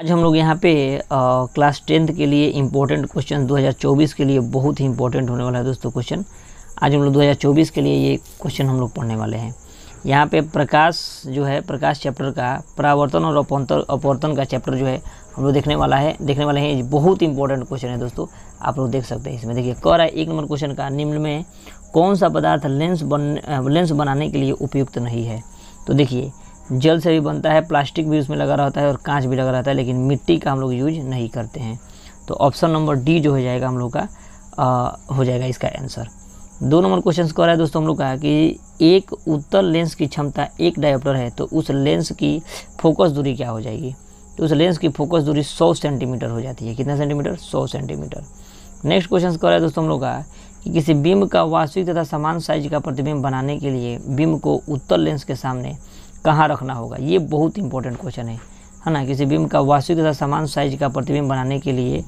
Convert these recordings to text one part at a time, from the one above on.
आज हम लोग यहाँ पे आ, क्लास टेंथ के लिए इम्पोर्टेंट क्वेश्चन 2024 के लिए बहुत ही इम्पोर्टेंट होने वाला है दोस्तों क्वेश्चन आज हम लोग 2024 के लिए ये क्वेश्चन हम लोग पढ़ने वाले हैं यहाँ पे प्रकाश जो है प्रकाश चैप्टर का परावर्तन और अपवर्तन अपवर्तन का चैप्टर जो है हम लोग देखने वाला है देखने वाले हैं बहुत इंपॉर्टेंट क्वेश्चन है दोस्तों आप लोग देख सकते हैं इसमें देखिए क रहा है एक नंबर क्वेश्चन का निम्न में कौन सा पदार्थ लेंस बन लेंस बनाने के लिए उपयुक्त नहीं है तो देखिए जल से भी बनता है प्लास्टिक भी उसमें लगा रहता है और कांच भी लगा रहता है लेकिन मिट्टी का हम लोग यूज नहीं करते हैं तो ऑप्शन नंबर डी जो हो जाएगा हम लोग का आ, हो जाएगा इसका आंसर दो नंबर क्वेश्चन कर रहा है दोस्तों हम लोग का कि एक उत्तर लेंस की क्षमता एक डायोप्टर है तो उस लेंस की फोकस दूरी क्या हो जाएगी तो उस लेंस की फोकस दूरी 100 सेंटीमीटर हो जाती है कितना सेंटीमीटर 100 सेंटीमीटर नेक्स्ट क्वेश्चन कर रहा है दोस्तों हम लोग का कि किसी बिंब का वास्तविक तथा समान साइज का प्रतिबिंब बनाने के लिए बिंब को उत्तर लेंस के सामने कहाँ रखना होगा ये बहुत इंपॉर्टेंट क्वेश्चन है है ना किसी बिंब का वास्तविक तथा समान साइज का प्रतिबिंब बनाने के लिए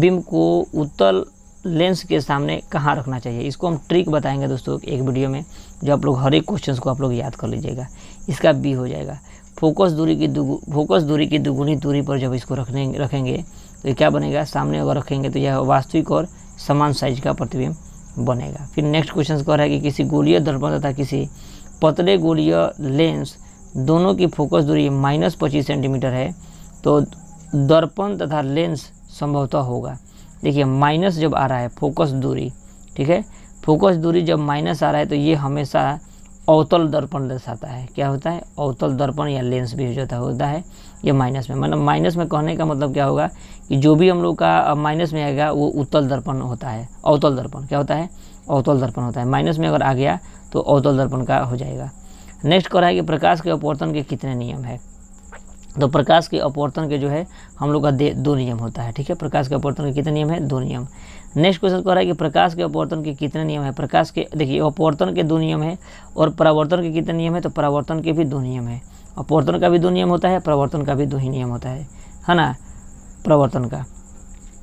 बिंब को उत्तल लेंस के सामने कहाँ रखना चाहिए इसको हम ट्रिक बताएंगे दोस्तों एक वीडियो में जो आप लोग हर एक क्वेश्चन को आप लोग याद कर लीजिएगा इसका बी हो जाएगा फोकस दूरी की दुगु फोकस दूरी की दुगुनी दूरी पर जब इसको रखने रखेंगे तो क्या बनेगा सामने अगर रखेंगे तो यह वास्तविक और समान साइज का प्रतिबिंब बनेगा फिर नेक्स्ट क्वेश्चन कह रहा है कि किसी गोलीय दर्पण तथा किसी पतले गोलीय लेंस दोनों की फोकस दूरी माइनस पच्चीस सेंटीमीटर है तो दर्पण तथा लेंस संभवतः होगा देखिए माइनस जब आ रहा है फोकस दूरी ठीक है फोकस दूरी जब माइनस आ रहा है तो ये हमेशा अवतल दर्पण दर्शाता है क्या होता है अवतल दर्पण या लेंस भी होता होता है ये माइनस में मतलब माइनस में कहने का मतलब क्या होगा कि जो भी हम लोग का माइनस में आएगा वो उत्तल दर्पण होता है अवतल दर्पण क्या होता है अवतल दर्पण होता है माइनस में अगर आ गया तो अवतल दर्पण का हो जाएगा नेक्स्ट कह रहा है कि प्रकाश के अपवर्तन के कितने नियम है तो प्रकाश के अपवर्तन के जो है हम लोग का दो नियम होता है ठीक है प्रकाश के अपवर्तन के कितने नियम है दो नियम नेक्स्ट क्वेश्चन कह रहा है कि प्रकाश के अपवर्तन के कितने नियम है प्रकाश के देखिए अपवर्तन के दो नियम है और परावर्तन के कितने नियम है तो परावर्तन के भी दो नियम है अपवर्तन का भी दो नियम होता है परावर्तन का भी दो ही नियम होता है है ना प्रवर्तन का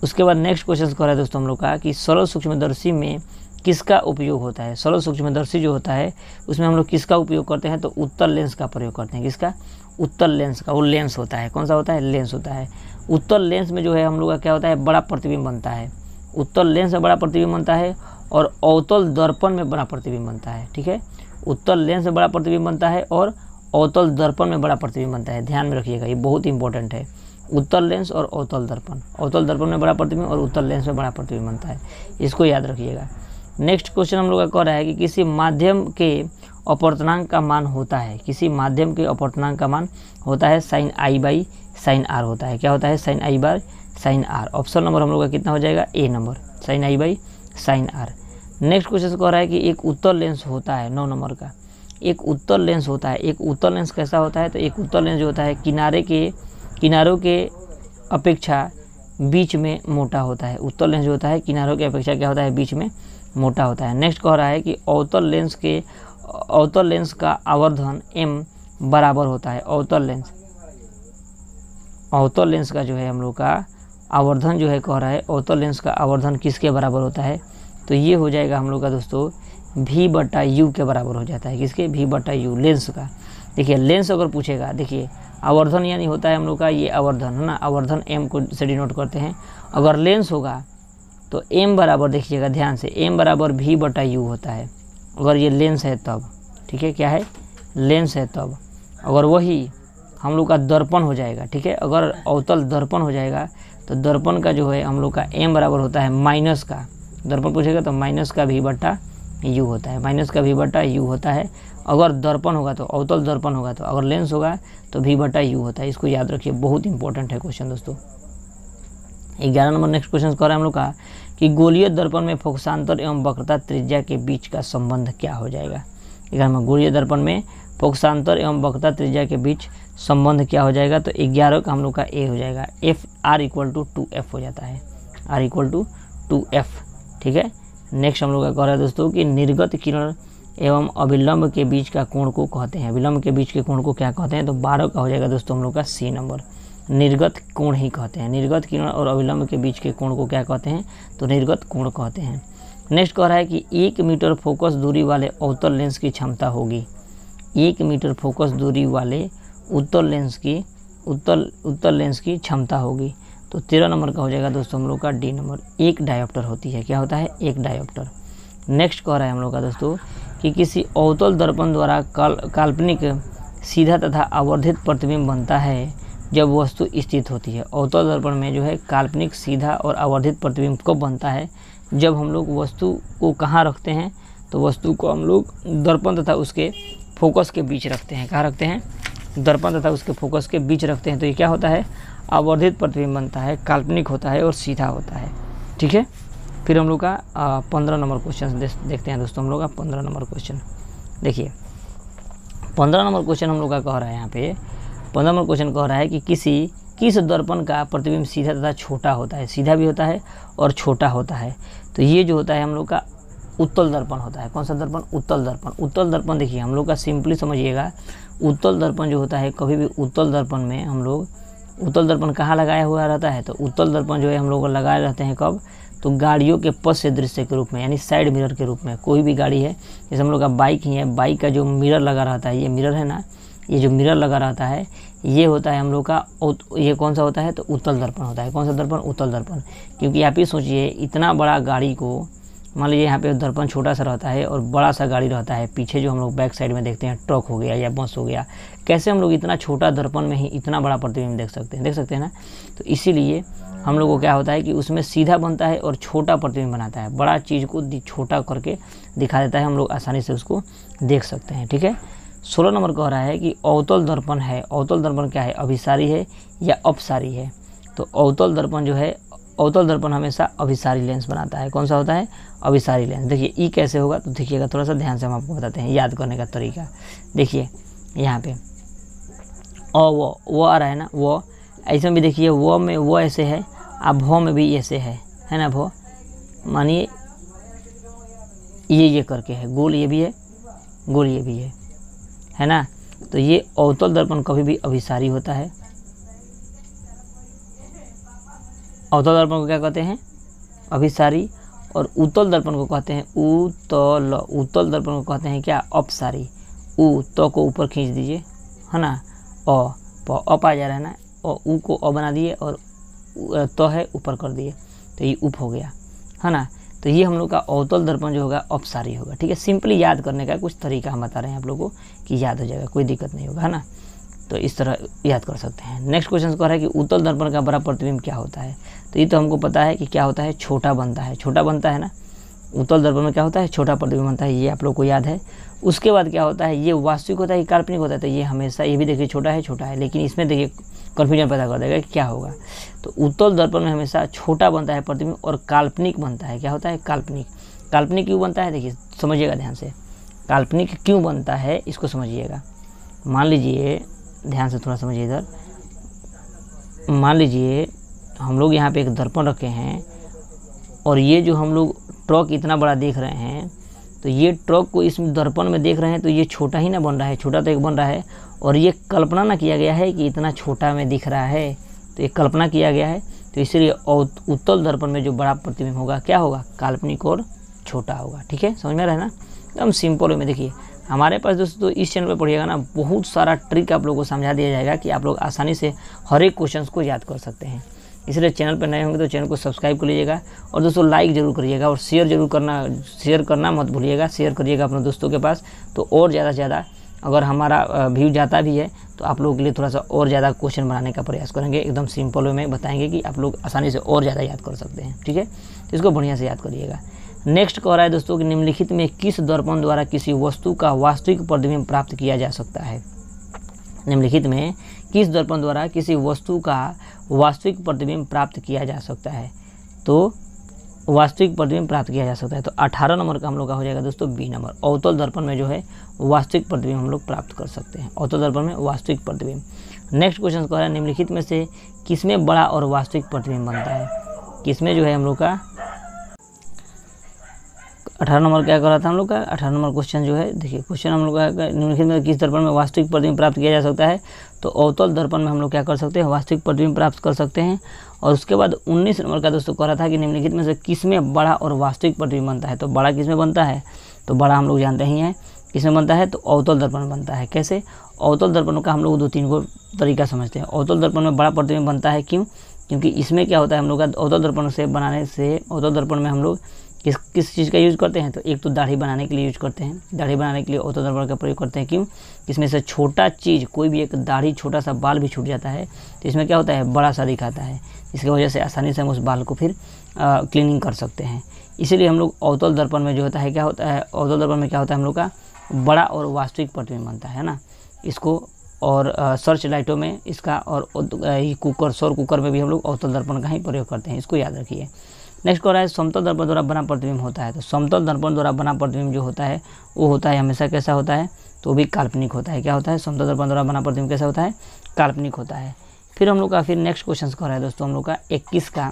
उसके बाद नेक्स्ट क्वेश्चन कह रहा है दोस्तों हम लोग का कि सरल सूक्ष्मदर्शी में किसका उपयोग होता है सरल सूक्ष्मदर्शी जो होता है उसमें हम लोग किसका उपयोग करते हैं तो उत्तर लेंस का प्रयोग करते हैं किसका उत्तर लेंस का वो लेंस होता है कौन सा होता है लेंस होता है उत्तर लेंस में जो है हम लोग का क्या होता है बड़ा प्रतिबिंब बनता है उत्तर लेंस में बड़ा प्रतिबिंब बनता है और अवतल दर्पण में बड़ा प्रतिबिंब बनता है ठीक है उत्तर लेंस में बड़ा प्रतिबिंब बनता है और अवतल दर्पण में बड़ा प्रतिबिंब बनता है ध्यान में रखिएगा ये बहुत इंपॉर्टेंट है उत्तर लेंस और अवतल दर्पण अवतल दर्पण में बड़ा प्रतिबिंब और उत्तर लेंस में बड़ा प्रतिबिंब बनता है इसको याद रखिएगा नेक्स्ट क्वेश्चन हम लोग का कह रहा है कि किसी माध्यम के अपवर्तनांक का मान होता है किसी माध्यम के अपवर्तनांक का मान होता है sine i by sine r होता है क्या होता है sine i by sine r option number हम लोग का कितना हो जाएगा A number sine i by sine r next question कह रहा है कि एक उत्तर लेंस होता है नौ नंबर का एक उत्तर लेंस होता है एक उत्तर लेंस कैसा होता है तो एक उत्तर लेंस जो होता है किनारे के किनारों के अपेक्षा बीच में मोटा होता है उत्तर लेंस जो होता है किनारों की अपेक्षा क्या होता है बीच में मोटा होता है नेक्स्ट कह रहा है कि अवतल लेंस के अवतल लेंस का आवर्धन एम बराबर होता है अवतल लेंस अवतल लेंस का जो है हम लोग का आवर्धन जो है कह रहा है अवतल लेंस का आवर्धन किसके बराबर होता है तो ये हो जाएगा हम लोग का दोस्तों भी बटा यू के बराबर हो जाता है किसके भी बटा यू लेंस का देखिए लेंस अगर पूछेगा देखिए आवर्धन यानी होता है हम लोग का ये आवर्धन है ना आवर्धन एम को से डिनोट करते हैं अगर लेंस होगा तो एम बराबर देखिएगा ध्यान से एम बराबर भी बटा यू होता है अगर ये लेंस है तब ठीक है क्या है लेंस है तब अगर वही हम लोग का दर्पण हो जाएगा ठीक है अगर अवतल दर्पण हो जाएगा तो दर्पण का जो है हम लोग का एम बराबर होता है माइनस का दर्पण पूछेगा तो माइनस का भी बटा यू होता है माइनस का भी बटा यू होता है अगर दर्पण होगा तो अवतल दर्पण होगा तो अगर लेंस होगा तो भी बटा यू होता है इसको याद रखिए बहुत इंपॉर्टेंट है क्वेश्चन दोस्तों ग्यारह नंबर नेक्स्ट क्वेश्चन कर रहे हैं हम लोग का कि गोलीय दर्पण में फोक्सांतर एवं वक्रता त्रिज्या के बीच का संबंध क्या हो जाएगा ग्यारह नंबर गोलीय दर्पण में फोक्सांतर एवं वक्रता त्रिज्या के बीच संबंध क्या हो जाएगा तो ग्यारह का हम लोग का ए हो जाएगा f r equal to two f हो जाता है r equal to two f ठीक है नेक्स्ट हम लोग का कह रहा है दोस्तों कि निर्गत किरण एवं अविलंब के बीच का कोण को कहते हैं अविलंब के बीच के कोण को क्या कहते हैं तो बारह का हो जाएगा दोस्तों हम लोग का सी नंबर निर्गत कोण ही कहते हैं निर्गत किरण और अविलंब के बीच के कोण को क्या कहते हैं तो निर्गत कोण कहते हैं नेक्स्ट कह रहा है कि एक मीटर फोकस दूरी वाले अवतल लेंस की क्षमता होगी एक मीटर फोकस दूरी वाले उत्तर लेंस की उत्तर उत्तर लेंस की क्षमता होगी तो तेरह नंबर का हो जाएगा दोस्तों हम लोग का डी नंबर एक डायोप्टर होती है क्या होता है एक डायोप्टर नेक्स्ट कह रहा है हम लोग का दोस्तों कि किसी अवतल दर्पण द्वारा काल काल्पनिक सीधा तथा आवर्धित प्रतिबिंब बनता है जब वस्तु स्थित होती है अवतल दर्पण में जो है काल्पनिक सीधा और आवर्धित प्रतिबिंब कब बनता है जब हम लोग वस्तु को कहाँ रखते हैं तो वस्तु को हम लोग दर्पण तथा उसके फोकस के बीच रखते हैं कहाँ रखते हैं दर्पण तथा उसके फोकस के बीच रखते हैं तो ये क्या होता है आवर्धित प्रतिबिंब बनता है काल्पनिक होता है और सीधा होता है ठीक है फिर हम लोग का पंद्रह नंबर क्वेश्चन देखते हैं दोस्तों हम लोग का पंद्रह नंबर क्वेश्चन देखिए पंद्रह नंबर क्वेश्चन हम लोग का कह रहा है यहाँ पे पंद्रह नंबर क्वेश्चन कह रहा है कि किसी किस दर्पण का प्रतिबिंब सीधा तथा छोटा होता है सीधा भी होता है और छोटा होता है तो ये जो होता है हम लोग का उत्तल दर्पण होता है कौन सा दर्पण उत्तल दर्पण उत्तल दर्पण देखिए हम लोग का सिंपली समझिएगा उत्तल दर्पण जो होता है कभी भी उत्तल दर्पण में हम लोग उत्तल दर्पण कहाँ लगाया हुआ रहता है तो उत्तल दर्पण जो है हम लोग लगाए रहते हैं कब तो गाड़ियों के पश्य दृश्य के रूप में यानी साइड मिरर के रूप में कोई भी गाड़ी है जैसे हम लोग का बाइक ही है बाइक का जो मिरर लगा रहता है ये मिरर है ना ये जो मिरर लगा रहता है ये होता है हम लोग का ये कौन सा होता है तो उत्तल दर्पण होता है कौन सा दर्पण उत्तल दर्पण क्योंकि आप ये सोचिए इतना बड़ा गाड़ी को मान लीजिए यहाँ पे दर्पण छोटा सा रहता है और बड़ा सा गाड़ी रहता है पीछे जो हम लोग बैक साइड में देखते हैं ट्रक हो गया या बस हो गया कैसे हम लोग इतना छोटा दर्पण में ही इतना बड़ा प्रतिबिंब देख सकते हैं देख सकते हैं ना तो इसीलिए हम लोग को क्या होता है कि उसमें सीधा बनता है और छोटा प्रतिबिंब बनाता है बड़ा चीज़ को छोटा करके दिखा देता है हम लोग आसानी से उसको देख सकते हैं ठीक है सोलह नंबर कह रहा है कि अवतल दर्पण है अवतल दर्पण क्या है अभिसारी है या अपसारी है तो अवतल दर्पण जो है अवतल दर्पण हमेशा अभिसारी लेंस बनाता है कौन सा होता है अभिसारी लेंस देखिए ई e कैसे होगा तो देखिएगा थोड़ा सा ध्यान से हम आपको बताते हैं याद करने का तरीका देखिए यहाँ पे अ वो वो आ रहा है ना वो ऐसे में भी देखिए वो में वो ऐसे है आप भो में भी ऐसे है है ना भो मानिए ये ये करके है गोल ये भी है गोल ये भी है है ना तो ये अवतल दर्पण कभी भी अभिसारी होता है अवतल दर्पण को क्या कहते हैं अभिसारी और उतल दर्पण को कहते हैं उतल उतल दर्पण को कहते हैं क्या अपसारी उ त को ऊपर खींच दीजिए है ना अ प अप आ जा रहा है ना और ऊ को अ बना दिए और तो है ऊपर कर दिए तो ये उप हो गया है ना तो ये हम लोग का अवतल दर्पण जो होगा अपसारी होगा ठीक है सिंपली याद करने का कुछ तरीका हम बता रहे हैं आप लोगों को कि याद हो जाएगा कोई दिक्कत नहीं होगा है ना तो इस तरह याद कर सकते हैं नेक्स्ट क्वेश्चन कह रहा है कि उत्तल दर्पण का बड़ा प्रतिबिंब क्या होता है तो ये तो हमको पता है कि क्या होता है छोटा बनता है छोटा बनता है ना उत्तल दर्पण में क्या होता है छोटा प्रतिबिंब बनता है ये आप लोग को याद है उसके बाद क्या होता है ये वास्तविक होता है कि काल्पनिक होता है तो ये हमेशा ये भी देखिए छोटा है छोटा है लेकिन इसमें देखिए कन्फ्यूजन पैदा कर देगा कि क्या होगा तो उत्तल दर्पण में हमेशा छोटा बनता है प्रतिबिंब और काल्पनिक बनता है क्या होता है काल्पनिक काल्पनिक क्यों बनता है देखिए समझिएगा ध्यान से काल्पनिक क्यों बनता है इसको समझिएगा मान लीजिए ध्यान से थोड़ा समझिए इधर मान लीजिए हम लोग यहाँ पे एक दर्पण रखे हैं और ये जो हम लोग ट्रक इतना बड़ा देख रहे हैं तो ये ट्रक को इस दर्पण में देख रहे हैं तो ये छोटा ही ना बन रहा है छोटा तो एक बन रहा है और ये कल्पना ना किया गया है कि इतना छोटा में दिख रहा है तो ये कल्पना किया गया है तो इसलिए उत्तल दर्पण में जो बड़ा प्रतिबिंब होगा क्या होगा काल्पनिक और छोटा होगा ठीक है समझ में रहे ना एकदम सिंपल में देखिए हमारे पास दोस्तों इस चैनल पर पढ़िएगा ना बहुत सारा ट्रिक आप लोगों को समझा दिया जाएगा कि आप लोग आसानी से हर एक क्वेश्चन को याद कर सकते हैं इसलिए चैनल पर नए होंगे तो चैनल को सब्सक्राइब कर लीजिएगा और दोस्तों लाइक जरूर करिएगा और शेयर जरूर करना शेयर करना मत भूलिएगा शेयर करिएगा अपने दोस्तों के पास तो और ज़्यादा से ज़्यादा अगर हमारा व्यू जाता भी है तो आप लोगों के लिए थोड़ा सा और ज़्यादा क्वेश्चन बनाने का प्रयास करेंगे एकदम सिंपल वे में बताएंगे कि आप लोग आसानी से और ज़्यादा याद कर सकते हैं ठीक है तो इसको बढ़िया से याद करिएगा नेक्स्ट कह रहा है दोस्तों कि निम्नलिखित में किस दर्पण द्वारा किसी वस्तु का वास्तविक प्रतिबिंब प्राप्त किया जा सकता है निम्नलिखित में किस दर्पण द्वारा किसी वस्तु का वास्तविक प्रतिबिंब प्राप्त किया जा सकता है तो वास्तविक प्रतिबिंब प्राप्त किया जा सकता है तो 18 नंबर का हम लोग का हो जाएगा दोस्तों बी नंबर अवतल दर्पण में जो है वास्तविक प्रतिबिंब हम लोग प्राप्त कर सकते हैं अवतल दर्पण में वास्तविक प्रतिबिंब नेक्स्ट क्वेश्चन कह रहा है निम्नलिखित में से किसमें बड़ा और वास्तविक प्रतिबिंब बनता है किसमें जो है हम लोग का अठारह नंबर क्या कर रहा था हम लोग का अठारह नंबर क्वेश्चन जो है देखिए क्वेश्चन हम लोग का निम्नलिखित में किस दर्पण में वास्तविक प्रतिबिंब प्राप्त किया जा सकता है तो अवतल दर्पण में हम लोग क्या कर सकते हैं वास्तविक प्रतिबिंब प्राप्त कर सकते हैं और उसके बाद उन्नीस नंबर का दोस्तों कह रहा था कि निम्नलिखित में से किस में बड़ा और वास्तविक प्रतिबिंब बनता है तो बड़ा किस में बनता है तो बड़ा हम लोग जानते ही हैं किस में बनता है तो अवतल दर्पण बनता है कैसे अवतल दर्पण का हम लोग दो तीन को तरीका समझते हैं अवतल दर्पण में बड़ा प्रतिबिंब बनता है क्यों क्योंकि इसमें क्या होता है हम लोग का अवतल दर्पण से बनाने से अवतल दर्पण में हम लोग किस किस चीज़ का यूज़ करते हैं तो एक तो दाढ़ी बनाने के लिए यूज करते हैं दाढ़ी बनाने के लिए औतो दरबार का प्रयोग करते हैं क्यों इसमें से छोटा चीज़ कोई भी एक दाढ़ी छोटा सा बाल भी छूट जाता है तो इसमें क्या होता है बड़ा सा दिखाता है इसकी वजह से आसानी से हम उस बाल को फिर आ, क्लीनिंग कर सकते हैं इसीलिए हम लोग अवतल दर्पण में जो होता है क्या होता है अवतल दर्पण में क्या होता है हम लोग का बड़ा और वास्तविक प्रतिबिंब बनता है ना इसको और सर्च लाइटों में इसका और कुकर सौर कुकर में भी हम लोग अवतल दर्पण का ही प्रयोग करते हैं इसको याद रखिए नेक्स्ट कह रहा है समतल दर्पण द्वारा बना प्रतिबिंब होता है तो समतल दर्पण द्वारा बना प्रतिबिंब जो होता है वो होता है हमेशा कैसा होता है तो भी काल्पनिक होता है क्या होता है समतल दर्पण द्वारा बना प्रतिबिंब कैसा होता है काल्पनिक होता है फिर हम लोग का फिर नेक्स्ट क्वेश्चन कर रहा है दोस्तों हम लोग का इक्कीस का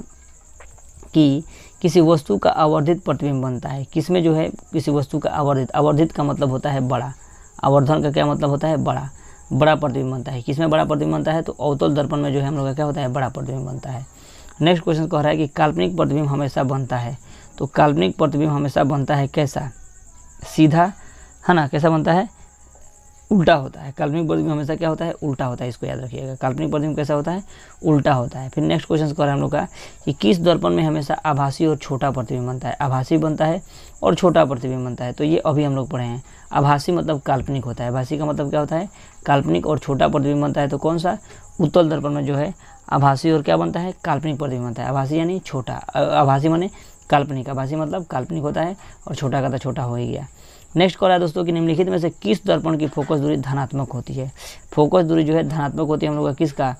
कि किसी वस्तु का आवर्धित प्रतिबिंब बनता है किसमें जो है किसी वस्तु का आवर्धित आवर्धित का मतलब होता है बड़ा आवर्धन का क्या मतलब होता है बड़ा बड़ा प्रतिबिंब बनता है किसमें बड़ा प्रतिबिंब बनता है तो अवतल दर्पण में जो है हम लोग का क्या होता है बड़ा प्रतिबिंब बनता है नेक्स्ट क्वेश्चन कह रहा है कि काल्पनिक प्रतिबिंब हमेशा बनता है तो काल्पनिक प्रतिबिंब हमेशा बनता है कैसा सीधा है ना कैसा बनता है उल्टा होता है काल्पनिक प्रतिबिंब हमेशा क्या होता है उल्टा होता है इसको याद रखिएगा काल्पनिक प्रतिबिंब कैसा होता है उल्टा होता है फिर नेक्स्ट क्वेश्चन कह रहा है हम लोग का कि किस दर्पण में हमेशा आभासी और छोटा प्रतिबिंब बनता है आभासी बनता है और छोटा प्रतिबिंब बनता है तो ये अभी हम लोग पढ़े हैं आभासी मतलब काल्पनिक होता है आभासी का मतलब क्या होता है काल्पनिक और छोटा प्रतिबिंब बनता है तो कौन सा उत्तल दर्पण में जो है आभासी और क्या बनता है काल्पनिक प्रतिबिंब बनता है आभासी यानी छोटा आभासी माने काल्पनिक आभासी मतलब काल्पनिक होता है और छोटा का तो छोटा हो ही गया नेक्स्ट कॉल है दोस्तों कि निम्नलिखित में से किस दर्पण की फोकस दूरी धनात्मक होती है फोकस दूरी जो है धनात्मक होती है हम लोग का किसका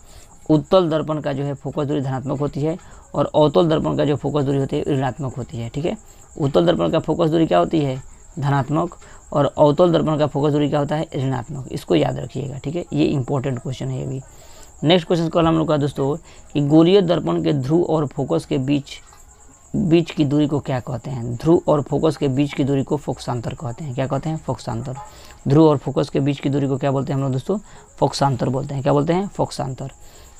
उत्तल दर्पण का जो है फोकस दूरी धनात्मक होती है और अवतल दर्पण का जो फोकस दूरी होती है ऋणात्मक होती है ठीक है उत्तल दर्पण का फोकस दूरी क्या होती है धनात्मक और अवतल दर्पण का फोकस दूरी क्या होता है ऋणात्मक इसको याद रखिएगा ठीक है ये इंपॉर्टेंट क्वेश्चन है ये भी नेक्स्ट क्वेश्चन कल हम लोग का दोस्तों कि गोलीय दर्पण के ध्रुव और फोकस के बीच बीच की दूरी को क्या कहते हैं ध्रुव और फोकस के बीच की दूरी को फोक्सांतर कहते हैं क्या कहते हैं फोक्सांतर ध्रुव और फोकस के बीच की दूरी को क्या बोलते हैं हम लोग दोस्तों फोक्सांतर बोलते हैं क्या बोलते हैं फोक्सांतर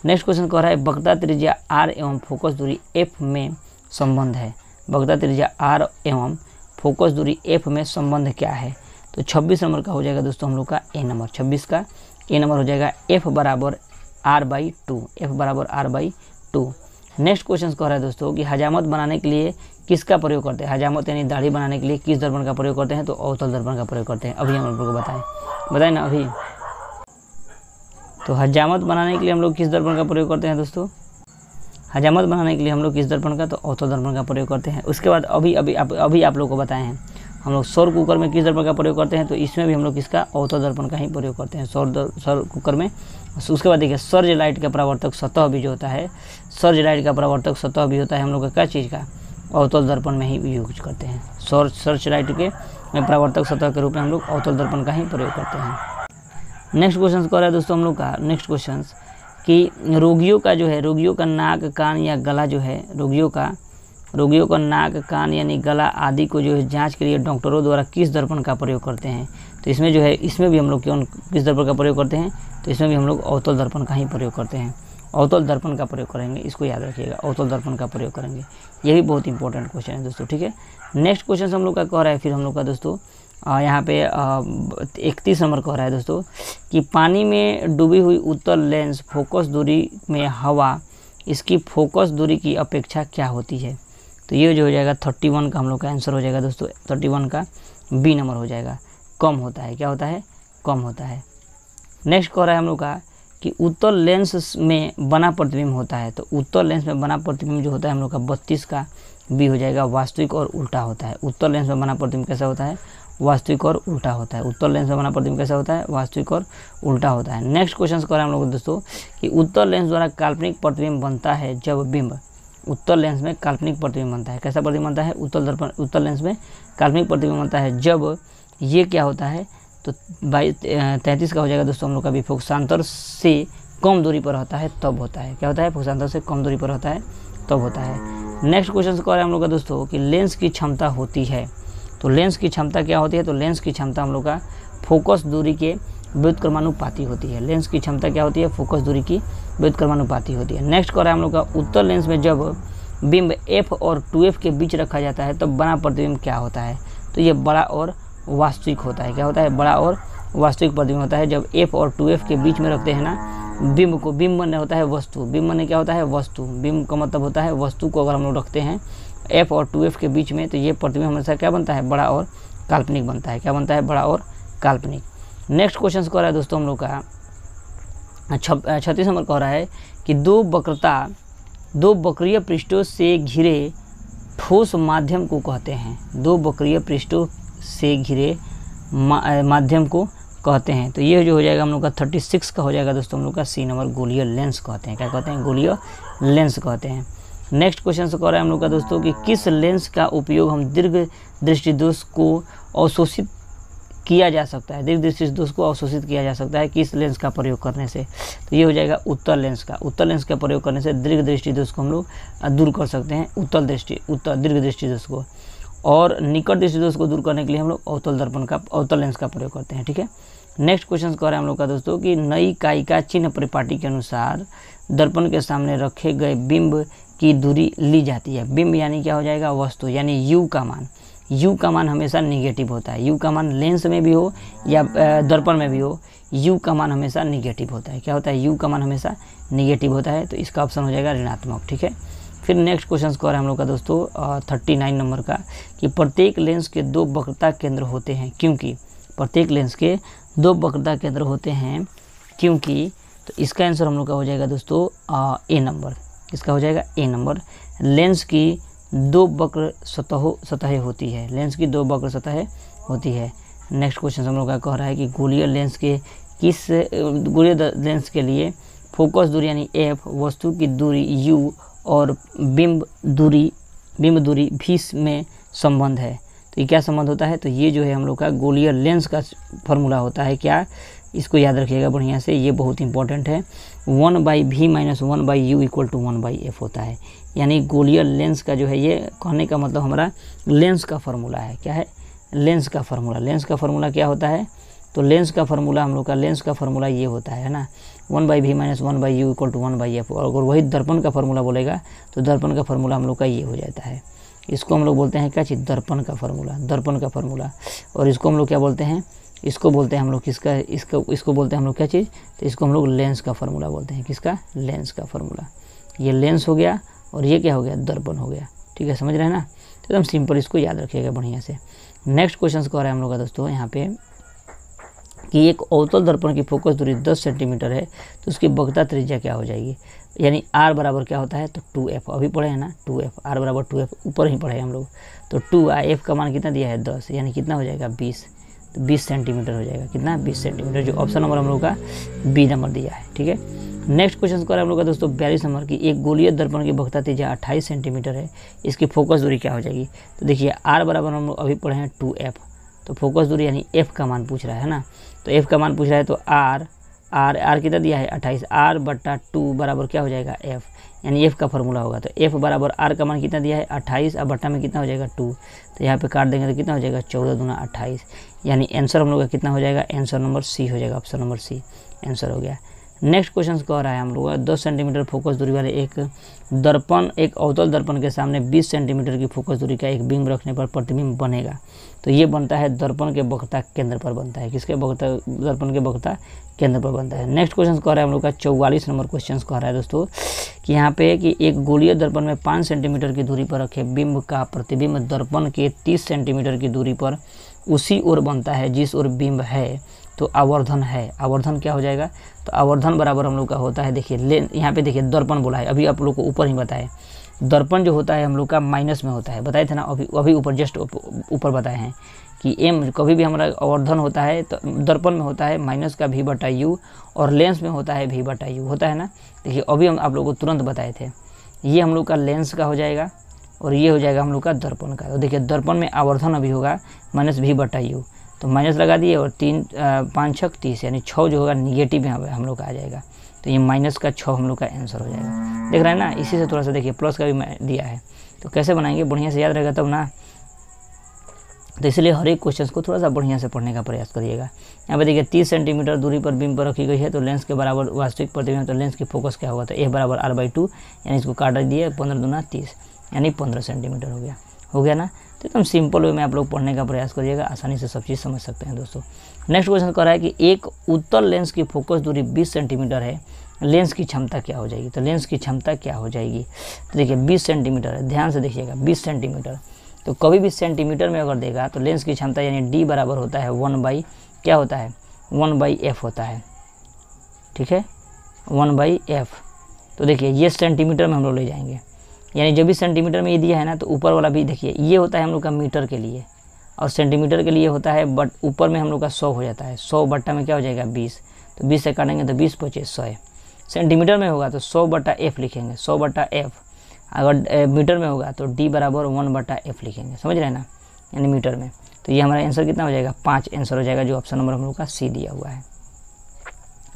नेक्स्ट क्वेश्चन कह रहा है बगदा त्रिजा आर एवं फोकस दूरी एफ में संबंध है बगदा त्रिजिया आर एवं फोकस दूरी एफ में संबंध क्या है तो छब्बीस नंबर का हो जाएगा दोस्तों हम लोग का ए नंबर छब्बीस का ए नंबर हो जाएगा एफ बराबर आर बाई टू एफ बराबर r by two next question कह रहा है दोस्तों कि हजामत बनाने के लिए किसका प्रयोग करते हैं हजामत यानी दाढ़ी बनाने के लिए किस दर्पण का प्रयोग करते हैं तो अवतल दर्पण का प्रयोग करते हैं अभी हम लोग को बताएं बताएं ना अभी तो हजामत बनाने के लिए हम लोग किस दर्पण का प्रयोग करते हैं दोस्तों हजामत बनाने के लिए हम लोग किस दर्पण का तो अवतल दर्पण का प्रयोग करते हैं उसके बाद अभी अभी आप अभी आप लोग को बताए हैं हम लोग सौर कुकर में किस दर्पण का प्रयोग करते हैं तो इसमें भी हम लोग किसका अवतर दर्पण का ही प्रयोग करते हैं सौर सौर कुकर में उसके बाद देखिए सर्ज लाइट का प्रावर्तक सतह भी जो होता है सर्ज लाइट का प्रावर्तक सतह भी होता है हम लोग का क्या चीज़ का अवतल दर्पण में ही यूज करते हैं सौर सर्च लाइट के में प्रावर्तक सतह के रूप में हम लोग अवतल दर्पण का ही प्रयोग करते हैं नेक्स्ट क्वेश्चन कर रहा है दोस्तों हम लोग का नेक्स्ट क्वेश्चन कि रोगियों का जो है रोगियों का नाक कान या गला जो है रोगियों का रोगियों का नाक कान यानी गला आदि को जो है जांच के लिए डॉक्टरों द्वारा किस दर्पण का प्रयोग करते हैं तो इसमें जो है इसमें भी हम लोग क्यों किस दर्पण का प्रयोग करते हैं तो इसमें भी हम लोग अवतल दर्पण का ही प्रयोग करते हैं अवतल दर्पण का प्रयोग करेंगे इसको याद रखिएगा अवतल दर्पण का प्रयोग करेंगे ये भी बहुत इंपॉर्टेंट क्वेश्चन है दोस्तों ठीक है नेक्स्ट क्वेश्चन हम लोग का कह रहा है फिर हम लोग का दोस्तों यहाँ पे इकतीस नंबर कह रहा है दोस्तों कि पानी में डूबी हुई उत्तर लेंस फोकस दूरी में हवा इसकी फोकस दूरी की अपेक्षा क्या होती है तो ये जो हो जाएगा थर्टी वन का हम लोग का आंसर हो जाएगा दोस्तों थर्टी वन का बी नंबर हो जाएगा कम होता है क्या होता है कम होता है नेक्स्ट कह रहा है हम लोग का कि उत्तर लेंस में बना प्रतिबिंब होता है तो उत्तर लेंस में बना प्रतिबिंब जो होता है हम लोग का बत्तीस का बी हो जाएगा वास्तविक और उल्टा होता है उत्तर लेंस में बना प्रतिबिंब कैसा होता है वास्तविक और उल्टा होता है उत्तर लेंस में बना प्रतिबिंब कैसा होता है वास्तविक और उल्टा होता है नेक्स्ट क्वेश्चन कर रहे हैं हम लोग दोस्तों कि उत्तर लेंस द्वारा काल्पनिक प्रतिबिंब बनता है जब बिंब उत्तर लेंस में काल्पनिक प्रतिबिंब बनता है कैसा प्रतिबिंब बनता है उत्तर दर्पण उत्तर लेंस में काल्पनिक प्रतिबिंब बनता है जब ये क्या होता है तो बाईस तैंतीस का हो जाएगा दोस्तों हम लोग का भी फोक्सांतर से कम दूरी पर होता है तब होता है क्या होता है फोक्सांतर से कम दूरी पर होता है तब होता है नेक्स्ट क्वेश्चन कह रहे हैं हम लोग का दोस्तों कि लेंस की क्षमता होती है तो लेंस की क्षमता क्या होती है तो लेंस की क्षमता हम लोग का फोकस दूरी के व्युतक्रमानुपाती होती है लेंस की क्षमता क्या होती है फोकस दूरी की व्युतक्रमानुपाती होती है नेक्स्ट कर रहे है हम लोग का उत्तर लेंस में जब बिंब एफ और टू एफ के बीच रखा जाता है तब तो बना प्रतिबिंब क्या होता है तो ये बड़ा और वास्तविक होता है क्या होता है बड़ा और वास्तविक प्रतिबिंब होता है जब एफ और टू एफ के बीच में रखते हैं ना बिंब को बिंब मन होता है वस्तु बिंब मन क्या होता है वस्तु बिंब का मतलब होता है वस्तु को अगर हम लोग रखते हैं एफ और टू एफ के बीच में तो ये प्रतिबिंब हमेशा क्या बनता है बड़ा और काल्पनिक बनता है क्या बनता है बड़ा और काल्पनिक नेक्स्ट क्वेश्चन कह रहा है दोस्तों हम लोग का अच्छा, छत्तीस नंबर कह रहा है कि दो बकरता दो बकरीय पृष्ठों से घिरे ठोस माध्यम को कहते हैं दो बकरीय पृष्ठों से घिरे मा, माध्यम को कहते हैं तो ये जो हो जाएगा हम लोग का थर्टी सिक्स का हो जाएगा दोस्तों हम लोग का सी नंबर गोलियो लेंस कहते हैं क्या कहते हैं गोलियो लेंस कहते हैं नेक्स्ट क्वेश्चन कह रहा है हम लोग का दोस्तों कि किस लेंस का उपयोग हम दीर्घ दृष्टि दोष को अवशोषित किया जा सकता है दीर्घ दृष्टि दोष को अवशोषित किया जा सकता है किस लेंस का प्रयोग करने से तो ये हो जाएगा उत्तर लेंस का उत्तर लेंस का प्रयोग करने से दीर्घ दृष्टि दोष को हम लोग दूर कर सकते हैं उत्तर दृष्टि उत्तर दीर्घ दृष्टि दोष को और निकट दृष्टि दोष को दूर करने के लिए हम लोग अवतल दर्पण का अवतल लेंस का प्रयोग करते हैं ठीक है नेक्स्ट क्वेश्चन कह रहे हैं हम लोग का दोस्तों कि नई काई का चिन्ह परिपाटी के अनुसार दर्पण के सामने रखे गए बिंब की दूरी ली जाती है बिंब यानी क्या हो जाएगा वस्तु यानी यू का मान यू का मान हमेशा निगेटिव होता है यू का मान लेंस में भी हो या दर्पण में भी हो यू का मान हमेशा निगेटिव होता है क्या होता है यू का मान हमेशा निगेटिव होता है तो इसका ऑप्शन हो जाएगा ऋणात्मक ठीक है फिर नेक्स्ट क्वेश्चन स्कोर है हम लोग का दोस्तों थर्टी नाइन नंबर का कि प्रत्येक लेंस के दो वक्रता केंद्र होते हैं क्योंकि प्रत्येक लेंस के दो वक्रता केंद्र होते हैं क्योंकि तो इसका आंसर हम लोग का हो जाएगा दोस्तों ए नंबर इसका हो जाएगा ए नंबर लेंस की दो वक्र सतहों सतहें होती है लेंस की दो वक्र सतहें होती है नेक्स्ट क्वेश्चन हम लोग का कह रहा है कि गोलीय लेंस के किस गोलीय लेंस के लिए फोकस दूरी यानी एफ वस्तु की दूरी यू और बिंब दूरी बिंब दूरी भीस में संबंध है तो ये क्या संबंध होता है तो ये जो है हम लोग का गोलियर लेंस का फॉर्मूला होता है क्या इसको याद रखिएगा बढ़िया से ये बहुत इंपॉर्टेंट है one by v minus one by u equal to one by f होता है यानी गोलियर लेंस का जो है ये कहने का मतलब हमारा लेंस का फार्मूला है क्या है लेंस का फार्मूला लेंस का फार्मूला क्या होता है तो लेंस का फार्मूला हम लोग का लेंस का फार्मूला ये होता है ना one by v minus one by u equal to one by f और अगर वही दर्पण का फार्मूला बोलेगा तो दर्पण का फार्मूला हम लोग का ये हो जाता है इसको हम लोग बोलते हैं क्या चीज़ दर्पण का फार्मूला दर्पण का फार्मूला और इसको हम लोग क्या बोलते हैं इसको बोलते हैं हम लोग किसका इसका इसको बोलते हैं हम लोग क्या चीज़ तो इसको हम लोग लेंस का फार्मूला बोलते हैं किसका लेंस का फार्मूला ये लेंस हो गया और ये क्या हो गया दर्पण हो गया ठीक है समझ रहे हैं ना एकदम तो सिंपल इसको याद रखिएगा बढ़िया से नेक्स्ट क्वेश्चन कह रहे रहा है हम लोग का दोस्तों यहाँ पे कि एक अवतल दर्पण की फोकस दूरी 10 सेंटीमीटर है तो उसकी बगता त्रिज्या क्या हो जाएगी यानी आर बराबर क्या होता है तो टू एफ अभी पढ़े हैं ना टू एफ आर बराबर टू एफ ऊपर ही पढ़े हम लोग तो टू एफ का मान कितना दिया है दस यानी कितना हो जाएगा बीस तो 20 सेंटीमीटर हो जाएगा कितना 20 सेंटीमीटर जो ऑप्शन नंबर हम लोग का बी नंबर दिया है ठीक है नेक्स्ट क्वेश्चन कर हम लोग का दोस्तों बयालीस नंबर की एक गोलीय दर्पण की भक्ता जहाँ अट्ठाईस सेंटीमीटर है इसकी फोकस दूरी क्या हो जाएगी तो देखिए आर बराबर हम लोग अभी पढ़े हैं टू एफ तो फोकस दूरी यानी एफ का मान पूछ रहा है ना तो एफ का मान पूछ रहा है तो आर आर आर कितना दिया है अट्ठाईस आर बट्टा टू बराबर क्या हो जाएगा एफ यानी एफ़ का फॉर्मूला होगा तो एफ़ बराबर आर का मान कितना दिया है अट्ठाईस अब भट्टा में कितना हो जाएगा टू तो यहाँ पे काट देंगे तो कितना हो जाएगा चौदह दूना अट्ठाईस यानी आंसर हम लोग का कितना हो जाएगा आंसर नंबर सी हो जाएगा ऑप्शन नंबर सी आंसर हो गया नेक्स्ट क्वेश्चन कह रहा है हम लोग दस सेंटीमीटर फोकस दूरी वाले एक दर्पण एक अवतल दर्पण के सामने बीस सेंटीमीटर की फोकस दूरी का एक बिंब रखने पर प्रतिबिंब बनेगा तो ये बनता है दर्पण के बक्ता केंद्र पर बनता है किसके बखता दर्पण के बक्ता केंद्र पर बनता है नेक्स्ट क्वेश्चन कह रहा है हम लोग का चौवालीस नंबर क्वेश्चन कह रहा है दोस्तों कि यहाँ पे कि एक गोलीय दर्पण में पाँच सेंटीमीटर की दूरी पर रखे बिंब का प्रतिबिंब दर्पण के तीस सेंटीमीटर की दूरी पर उसी ओर बनता है जिस ओर बिंब है तो आवर्धन है आवर्धन क्या हो जाएगा तो आवर्धन बराबर हम लोग का होता है देखिए ले यहाँ पे देखिए दर्पण बोला है अभी आप लोग को ऊपर ही बताए दर्पण जो होता है हम लोग का माइनस में होता है बताए थे ना अभी अभी ऊपर जस्ट ऊपर बताए हैं कि एम कभी भी हमारा आवर्धन होता है तो दर्पण में होता है माइनस का भी बटा यू और लेंस में होता है भी बटा यू होता है ना देखिए अभी हम आप लोग को तुरंत बताए थे ये हम लोग का लेंस का हो जाएगा और ये हो जाएगा हम लोग का दर्पण का तो देखिए दर्पण में आवर्धन अभी होगा माइनस भी बटा यू तो माइनस लगा दिए और तीन पाँच छः तीस यानी छः जो होगा निगेटिव यहाँ पर हम लोग का आ जाएगा तो ये माइनस का छः हम लोग का आंसर हो जाएगा देख रहे हैं ना इसी से थोड़ा सा देखिए प्लस का भी दिया है तो कैसे बनाएंगे बढ़िया से याद रहेगा तब ना तो इसलिए हर एक क्वेश्चन को थोड़ा सा बढ़िया से पढ़ने का प्रयास करिएगा यहाँ पर देखिए तीस सेंटीमीटर दूरी पर बिंब पर रखी गई है तो लेंस के बराबर वास्तविक प्रतिबिंब तो लेंस की फोकस क्या होगा तो ए बराबर आर बाई टू यानी इसको काट दिए पंद्रह दुना तीस यानी पंद्रह सेंटीमीटर हो गया हो गया ना तो एकदम सिंपल वे में आप लोग पढ़ने का प्रयास करिएगा आसानी से सब चीज़ समझ सकते हैं दोस्तों नेक्स्ट क्वेश्चन कह रहा है कि एक उत्तर लेंस की फोकस दूरी 20 सेंटीमीटर है लेंस की क्षमता क्या हो जाएगी तो लेंस की क्षमता क्या हो जाएगी तो देखिए 20 सेंटीमीटर है ध्यान से देखिएगा 20 सेंटीमीटर तो कभी भी सेंटीमीटर में अगर देगा तो लेंस की क्षमता यानी डी बराबर होता है वन बाई क्या होता है वन बाई एफ होता है ठीक है वन बाई एफ तो देखिए ये सेंटीमीटर में हम लोग ले जाएंगे यानी जो भी सेंटीमीटर में ये दिया है ना तो ऊपर वाला भी देखिए ये होता है हम लोग का मीटर के लिए और सेंटीमीटर के लिए होता है बट ऊपर में हम लोग का सौ हो जाता है सौ बट्टा में क्या हो जाएगा बीस तो बीस से काटेंगे तो बीस पच्चीस सौ सेंटीमीटर में होगा तो सौ बट्टा एफ लिखेंगे सौ बट्टा एफ अगर मीटर में होगा तो डी बराबर वन बट्टा एफ लिखेंगे समझ रहे हैं ना यानी मीटर में तो ये हमारा आंसर कितना हो जाएगा पाँच आंसर हो जाएगा जो ऑप्शन नंबर हम लोग का सी दिया हुआ है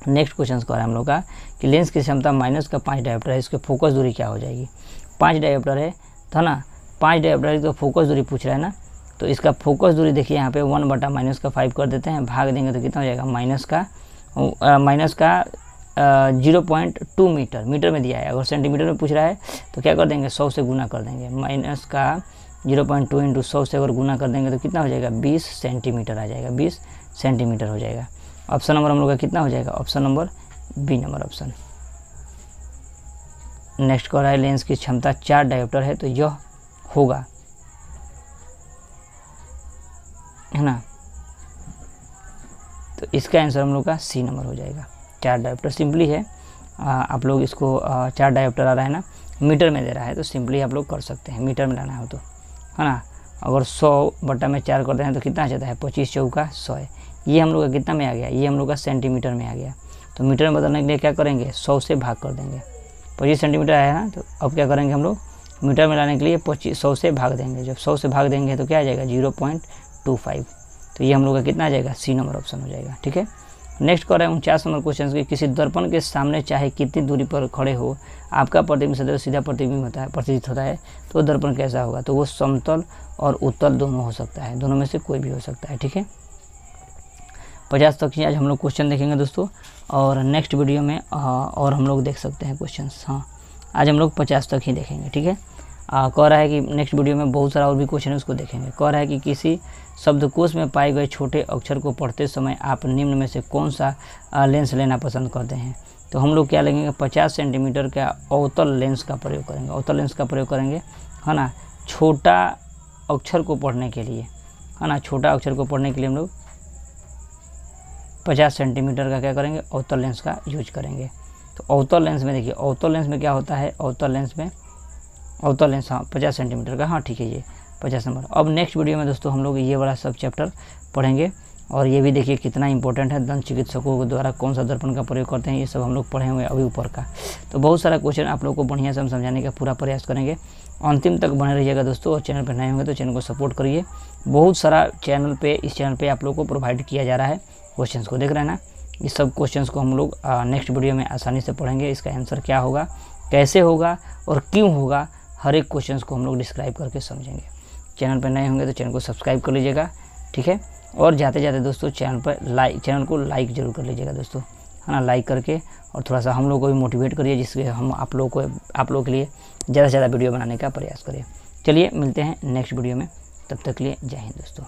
नेक्स्ट क्वेश्चन है हम लोग का कि लेंस की क्षमता माइनस का पाँच डायोप्टर है इसके फोकस दूरी क्या हो जाएगी पाँच डायोप्टर है तो है ना पाँच डायोप्टर तो फोकस दूरी पूछ रहा है ना तो इसका फोकस दूरी देखिए यहाँ पे वन बटा माइनस का फाइव कर देते हैं भाग देंगे तो कितना हो जाएगा माइनस का माइनस का zero point two metre metre में दिया है अगर सेंटीमीटर में पूछ रहा है तो क्या कर देंगे सौ से गुना कर देंगे माइनस का जीरो पॉइंट टू इंटू सौ से अगर गुना कर देंगे तो कितना हो जाएगा बीस सेंटीमीटर आ जाएगा बीस सेंटीमीटर हो जाएगा ऑप्शन नंबर हम लोग का कितना हो जाएगा option number B number option next कह रहा है लेंस की क्षमता चार डायोप्टर है तो यह होगा है ना तो इसका आंसर हम लोग का सी नंबर हो जाएगा चार डायोप्टर सिंपली है आ, आप लोग इसको आ, चार डायोप्टर आ रहा है ना मीटर में दे रहा है तो सिंपली आप लोग कर सकते हैं मीटर में लाना हो तो है ना अगर सौ बटा में चार करते हैं तो कितना ज़्यादा जाता है पच्चीस चौका सौ है ये हम लोग का कितना में आ गया ये हम लोग का सेंटीमीटर में आ गया तो मीटर में बदलने के लिए क्या करेंगे सौ से भाग कर देंगे पच्चीस सेंटीमीटर आया ना तो अब क्या करेंगे हम लोग मीटर में लाने के लिए पच्चीस सौ से भाग देंगे जब सौ से भाग देंगे तो क्या आ जाएगा जीरो पॉइंट टू फाइव तो ये हम लोग का कितना आ जाएगा सी नंबर ऑप्शन हो जाएगा ठीक है नेक्स्ट कर रहे हैं उनचास नंबर क्वेश्चन के किसी दर्पण के सामने चाहे कितनी दूरी पर खड़े हो आपका प्रतिबिंब सदैव सीधा प्रतिबिंब होता है प्रतिष्ठित होता है तो दर्पण कैसा होगा तो वो समतल और उत्तल दोनों हो सकता है दोनों में से कोई भी हो सकता है ठीक है पचास तक ही आज हम लोग क्वेश्चन देखेंगे दोस्तों और नेक्स्ट वीडियो में हाँ, और हम लोग देख सकते हैं क्वेश्चन हाँ आज हम लोग पचास तक ही देखेंगे ठीक है कह रहा है कि नेक्स्ट वीडियो में बहुत सारा और भी क्वेश्चन है उसको देखेंगे कह रहा है कि किसी शब्दकोश में पाए गए छोटे अक्षर को पढ़ते समय आप निम्न में से कौन सा लेंस लेना पसंद करते हैं तो हम लोग क्या लेंगे पचास सेंटीमीटर का अवतल लेंस का प्रयोग करेंगे अवतल लेंस का प्रयोग करेंगे है ना छोटा अक्षर को पढ़ने के लिए है ना छोटा अक्षर को पढ़ने के लिए हम लोग 50 सेंटीमीटर का क्या करेंगे अवतल लेंस का यूज करेंगे तो अवतल लेंस में देखिए अवतल लेंस में क्या होता है अवतल लेंस में अवतल लेंस हाँ पचास सेंटीमीटर का हाँ ठीक है ये पचास नंबर अब नेक्स्ट वीडियो में दोस्तों हम लोग ये वाला सब चैप्टर पढ़ेंगे और ये भी देखिए कितना इंपॉर्टेंट है दंत चिकित्सकों के द्वारा कौन सा दर्पण का प्रयोग करते हैं ये सब हम लोग पढ़े हुए अभी ऊपर का तो बहुत सारा क्वेश्चन आप लोग को बढ़िया से हम समझाने का पूरा प्रयास करेंगे अंतिम तक बने रहिएगा दोस्तों और चैनल पर नए होंगे तो चैनल को सपोर्ट करिए बहुत सारा चैनल पर इस चैनल पर आप लोग को प्रोवाइड किया जा रहा है क्वेश्चंस को देख रहे हैं ना ये सब क्वेश्चंस को हम लोग नेक्स्ट वीडियो में आसानी से पढ़ेंगे इसका आंसर क्या होगा कैसे होगा और क्यों होगा हर एक क्वेश्चन को हम लोग डिस्क्राइब करके समझेंगे चैनल पर नए होंगे तो चैनल को सब्सक्राइब कर लीजिएगा ठीक है और जाते जाते दोस्तों चैनल पर लाइक चैनल को लाइक ज़रूर कर लीजिएगा दोस्तों है ना लाइक करके और थोड़ा सा हम लोग को भी मोटिवेट करिए जिससे हम आप लोग को आप लोगों के लिए ज़्यादा से ज़्यादा वीडियो बनाने का प्रयास करें चलिए मिलते हैं नेक्स्ट वीडियो में तब तक के लिए जय हिंद दोस्तों